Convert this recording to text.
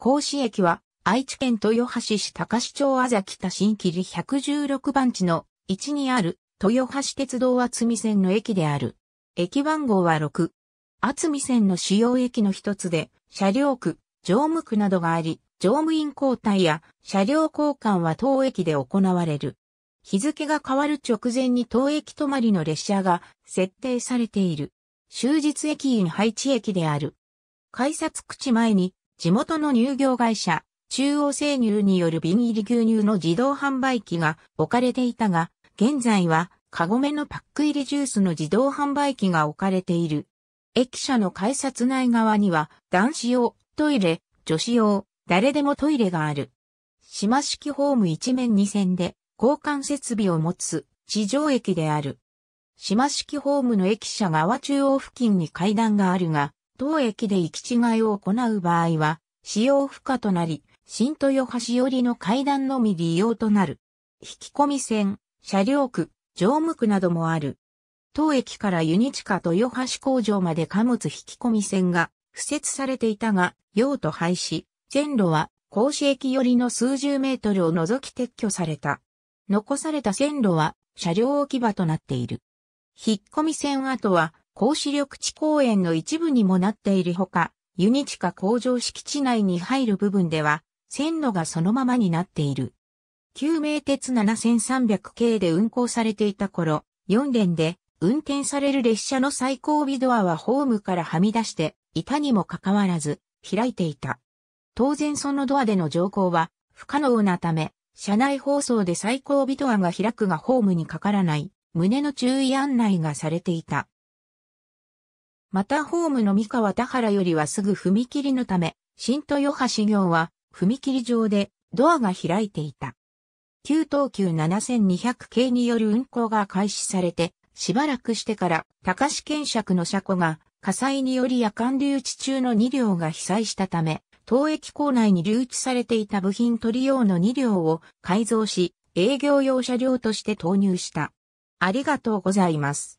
甲子駅は、愛知県豊橋市高市町あざ田新切116番地の1にある豊橋鉄道厚見線の駅である。駅番号は6。厚見線の主要駅の一つで、車両区、乗務区などがあり、乗務員交代や車両交換は当駅で行われる。日付が変わる直前に当駅止まりの列車が設定されている。終日駅員配置駅である。改札口前に地元の乳業会社、中央生乳による瓶入り牛乳の自動販売機が置かれていたが、現在は、カゴメのパック入りジュースの自動販売機が置かれている。駅舎の改札内側には、男子用、トイレ、女子用、誰でもトイレがある。島式ホーム一面二線で、交換設備を持つ、地上駅である。島式ホームの駅舎側中央付近に階段があるが、当駅で行き違いを行う場合は、使用不可となり、新豊橋寄りの階段のみ利用となる。引き込み線、車両区、乗務区などもある。当駅からユニチカ豊橋工場まで貨物引き込み線が敷設されていたが、用途廃止、線路は甲子駅寄りの数十メートルを除き撤去された。残された線路は車両置き場となっている。引っ込み線跡は甲子緑地公園の一部にもなっているほか、ユニ地下工場敷地内に入る部分では、線路がそのままになっている。救命鉄7300系で運行されていた頃、4連で運転される列車の最後尾ドアはホームからはみ出していたにもかかわらず開いていた。当然そのドアでの乗降は不可能なため、車内放送で最後尾ドアが開くがホームにかからない、胸の注意案内がされていた。またホームの三河田原よりはすぐ踏切のため、新豊橋行は踏切上でドアが開いていた。旧東急7200系による運行が開始されて、しばらくしてから高志検尺の車庫が火災により夜間留置中の2両が被災したため、当駅構内に留置されていた部品取り用の2両を改造し、営業用車両として投入した。ありがとうございます。